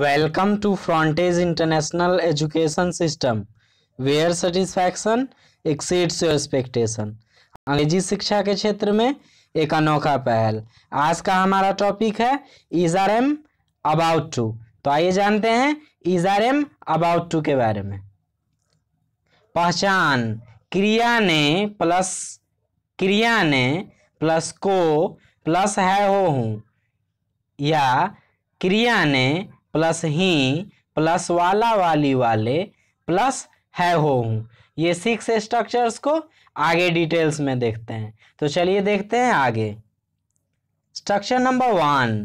welcome to Frontage international education system where satisfaction exceeds your expectation अंग्रेजी शिक्षा के क्षेत्र में एक अनोखा पहल आज का हमारा टॉपिक है is are am about to तो आइए जानते हैं is are am about to के बारे में पहचान क्रिया ने प्लस क्रिया ने प्लस को प्लस है हो हूँ या क्रिया ने प्लस ही प्लस वाला वाली वाले प्लस है हो ये सिक्स स्ट्रक्चर्स को आगे डिटेल्स में देखते हैं तो चलिए देखते हैं आगे structure number one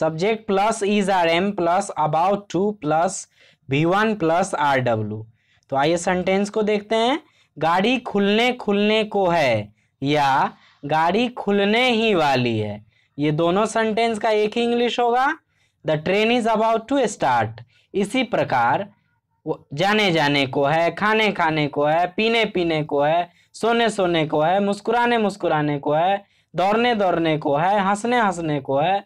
subject plus is are am plus about to plus V one plus R W तो आइए सेंटेंस को देखते हैं गाड़ी खुलने खुलने को है या गाड़ी खुलने ही वाली है ये दोनों सेंटेंस का एक ही इंग्लिश होगा the train is about to start इसी प्रकार जाने जाने को है खाने खाने को है पीने पीने को है सोने सोने को है मुस्कुराने मुस्कुराने को है दौड़ने दौड़ने को है हंसने हंसने को है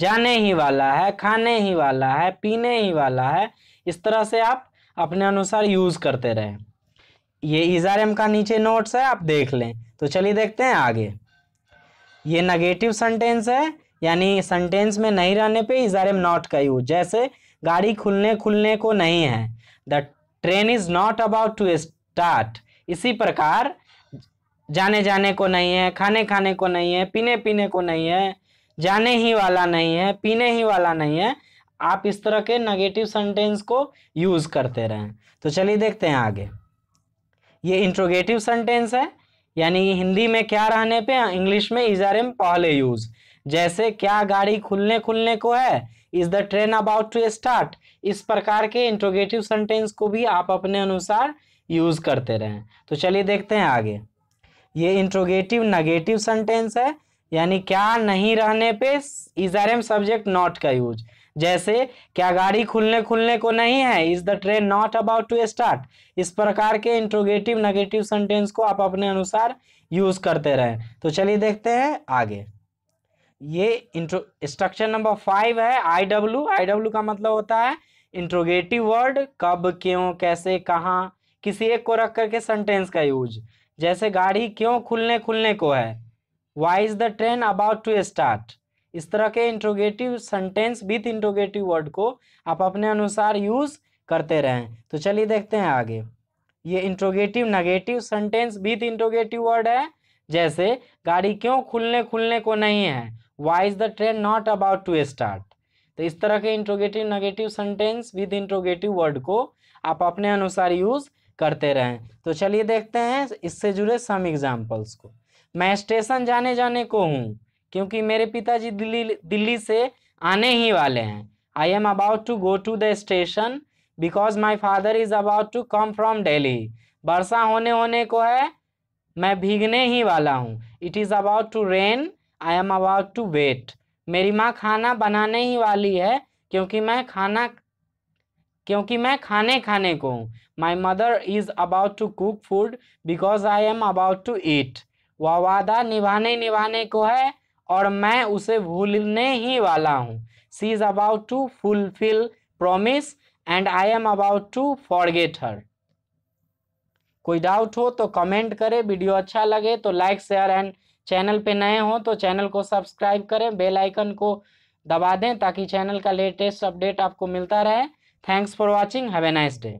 जाने ही वाला है खाने ही वाला है पीने ही वाला है इस तरह से आप अपने अनुसार यूज़ करते रहें ये इजार एम का नीचे नोट्स है आप देख लें तो चलिए देखते हैं आगे ये नेगेटिव सेंटेंस है यानी सेंटेंस में नहीं रहने पे इज आर एम नॉट का यूज जैसे गाड़ी खुलने खुलने को नहीं है the train is not about to start इसी प्रकार जाने जाने को नहीं है खाने खाने को नहीं है पीने पीने को नहीं है जाने ही वाला नहीं है पीने ही वाला नहीं है आप इस तरह के नेगेटिव सेंटेंस को यूज़ करते रहें तो चलिए देखते हैं आगे ये इंट्रोगेटिव सेंटेंस है यानी हिंदी में क्या रहने पे इंग्लिश में इज आर एम पहले यूज़ जैसे क्या गाड़ी खुलने खुलने को है is the train about to start इस प्रकार के इंट्रोगेटिव सेंटेंस को भी आप अपने अनुसार यूज करते रहें तो चलिए देखते हैं आगे ये इंट्रोगेटिव नेगेटिव सेंटेंस है यानी क्या नहीं रहने पे is are am subject not का यूज जैसे क्या गाड़ी खुलने खुलने को नहीं है is the train not about to start इस प्रकार के इंट्रोगेटिव नेगेटिव सेंटेंस को आप अपने अनुसार यूज करते रहें तो चलिए देखते हैं आगे ये स्ट्रक्चर नंबर फाइव है आई डब्ल्यू आई डब्ल्यू का मतलब होता है इंट्रोगेटिव वर्ड कब क्यों कैसे कहाँ किसी एक को रख करके सेंटेंस का यूज जैसे गाड़ी क्यों खुलने खुलने को है why is the train about to start इस तरह के interrogative sentence with interrogative word को आप अपने अनुसार यूज करते रहें तो चलिए देखते हैं आगे ये interrogative negative sentence with interrogative word है जैसे गाड़ी क्यों खुलने खुलने को नहीं है why is the train not about to start तो इस तरह के interrogative negative sentence with interrogative word को आप अपने अनुसार यूज करते रहें तो चलिए देखते हैं इससे जुड़े सम एग्जाम्पल्स को मैं स्टेशन जाने जाने को हूँ क्योंकि मेरे पिताजी दिल्ली दिल्ली से आने ही वाले हैं I am about to go to the station because my father is about to come from Delhi वर्षा होने होने को है मैं भीगने ही वाला हूँ it is about to rain I am about to wet मेरी माँ खाना बनाने ही वाली है क्योंकि मैं खाना क्योंकि मैं खाने खाने को हूँ my mother is about to cook food because I am about to eat वह वादा निभाने निभाने को है और मैं उसे भूलने ही वाला हूँ she is about to fulfil promise and I am about to forget हर कोई डाउट हो तो कमेंट करें वीडियो अच्छा लगे तो लाइक शेयर एंड चैनल पे नए हो तो चैनल को सब्सक्राइब करें बेल आइकन को दबा दें ताकि चैनल का लेटेस्ट अपडेट आपको मिलता रहे thanks for watching have a nice day